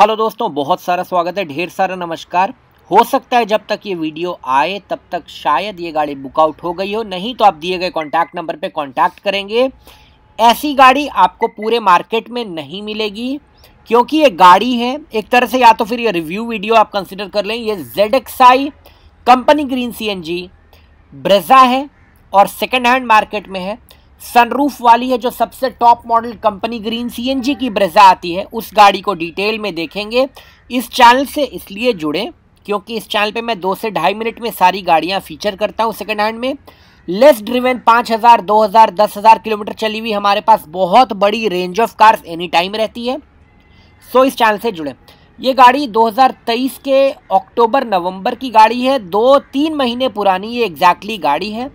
hello दोस्तों बहुत सारा स्वागत है ढेर सारा नमस्कार हो सकता है जब तक ये वीडियो आए तब तक शायद ये गाड़ी बुकआउट हो गई हो नहीं तो आप दिए गए कॉन्टैक्ट नंबर पे कॉन्टैक्ट करेंगे ऐसी गाड़ी आपको पूरे मार्केट में नहीं मिलेगी क्योंकि ये गाड़ी है एक तरह से या तो फिर ये रिव्यू वीडियो आप कंसिडर कर लें ये Z X I company green C N G Brezza है और सेकेंड हैंड मार्केट में है सनरूफ वाली है जो सबसे top model company green CNG की ब्रेजा आती है उस गाड़ी को डिटेल में देखेंगे इस चैनल से इसलिए जुड़े क्योंकि इस चैनल पे मैं दो से ढाई मिनट में सारी गाड़ियां फीचर करता हूँ सेकेंड हैंड में लेस ड्रिवेन पाँच हज़ार दो हज़ार दस हज़ार किलोमीटर चली हुई हमारे पास बहुत बड़ी range of cars any time रहती है सो इस चैनल से जुड़े ये गाड़ी 2023 के अक्टूबर नवंबर की गाड़ी है दो तीन महीने पुरानी ये एग्जैक्टली गाड़ी है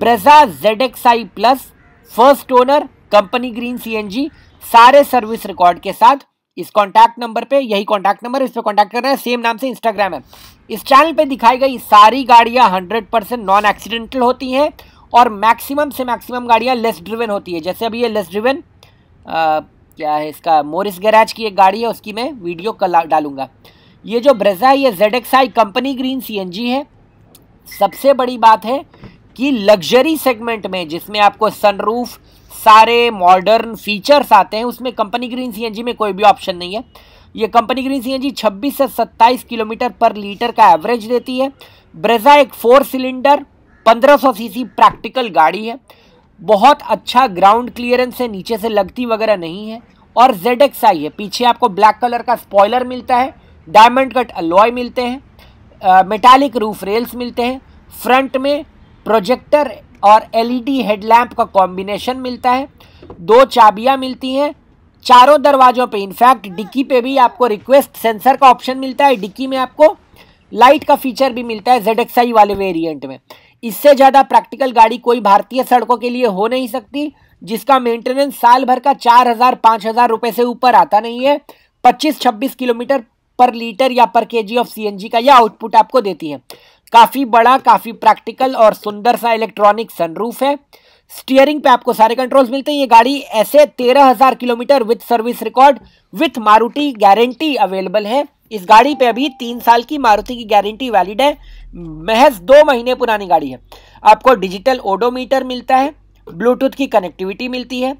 Brezza Z X I plus first owner company green CNG सारे सर्विस रिकॉर्ड के साथ इस कॉन्टैक्ट नंबर पे यही कॉन्टैक्ट नंबर इस पर कॉन्टैक्ट करना है सेम नाम से इंस्टाग्राम है इस चैनल पे दिखाई गई सारी गाड़ियां हंड्रेड परसेंट नॉन एक्सीडेंटल होती हैं और मैक्सिमम से मैक्सिमम गाड़ियां लेस ड्रिवन होती है जैसे अभी ये लेस ड्रिवन क्या है इसका मोरिस गैराज की एक गाड़ी है उसकी मैं वीडियो कल डालूंगा ये जो ब्रेजा है ये जेड कंपनी ग्रीन सी है सबसे बड़ी बात है कि लग्जरी सेगमेंट में जिसमें आपको सनरूफ सारे मॉडर्न फीचर्स आते हैं उसमें कंपनी ग्रीन सीएनजी में कोई भी ऑप्शन नहीं है ये कंपनी ग्रीन सीएनजी 26 से 27 किलोमीटर पर लीटर का एवरेज देती है ब्रेजा एक फोर सिलेंडर 1500 सीसी प्रैक्टिकल गाड़ी है बहुत अच्छा ग्राउंड क्लियरेंस है नीचे से लगती वगैरह नहीं है और जेड एक्स आई है पीछे आपको ब्लैक कलर का स्पॉयलर मिलता है डायमंड कट अलॉय मिलते हैं मेटालिक रूफ रेल्स मिलते हैं फ्रंट में प्रोजेक्टर और एलईडी हेडलैम्प का कॉम्बिनेशन मिलता है दो चाबियां मिलती हैं चारों दरवाजों पे इनफैक्ट डिक्की पे भी आपको रिक्वेस्ट सेंसर का ऑप्शन मिलता है डिक्की में आपको लाइट का फीचर भी मिलता है जेड वाले वेरिएंट में इससे ज़्यादा प्रैक्टिकल गाड़ी कोई भारतीय सड़कों के लिए हो नहीं सकती जिसका मेंटेनेंस साल भर का चार हज़ार पाँच हज़ार रुपये से ऊपर आता नहीं है पच्चीस छब्बीस किलोमीटर पर लीटर या पर केजी ऑफ सीएनजी का यह आउटपुट आपको देती है काफ़ी बड़ा काफ़ी प्रैक्टिकल और सुंदर सा इलेक्ट्रॉनिक सनरूफ है स्टीयरिंग पे आपको सारे कंट्रोल्स मिलते हैं ये गाड़ी ऐसे तेरह हज़ार kilometre with service record with Maruti guarantee available है इस गाड़ी पे अभी तीन साल की मारुति की गारंटी वैलिड है महज दो महीने पुरानी गाड़ी है आपको डिजिटल ओडोमीटर मिलता है ब्लूटूथ की कनेक्टिविटी मिलती है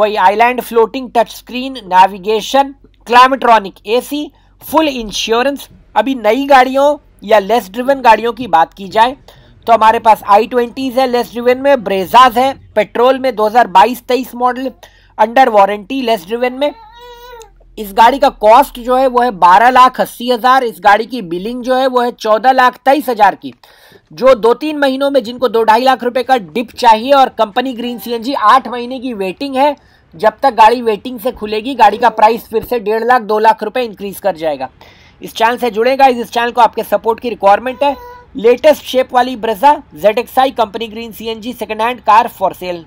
वही island floating touch screen navigation climatronic a full insurance अभी नई गाड़ियों या लेस ड्रिवन गाड़ियों की बात की जाए तो हमारे पास आई ट्वेंटीज़ है लेस ड्रिवन में ब्रेजाज है पेट्रोल में 2022-23 model under warranty less driven में इस गाड़ी का कॉस्ट जो है वो है बारह लाख अस्सी हज़ार इस गाड़ी की बिलिंग जो है वो है चौदह लाख तेईस हज़ार की जो दो तीन महीनों में जिनको दो ढाई लाख रुपए का डिप चाहिए और कंपनी ग्रीन सीएनजी आठ महीने की वेटिंग है जब तक गाड़ी वेटिंग से खुलेगी गाड़ी का प्राइस फिर से डेढ़ लाख दो लाख रुपए इंक्रीज कर जाएगा इस चैनल से जुड़ेगा इस चैनल को आपके सपोर्ट की रिक्वायरमेंट है लेटेस्ट शेप वाली Brezza Z company green C N G second hand car for cell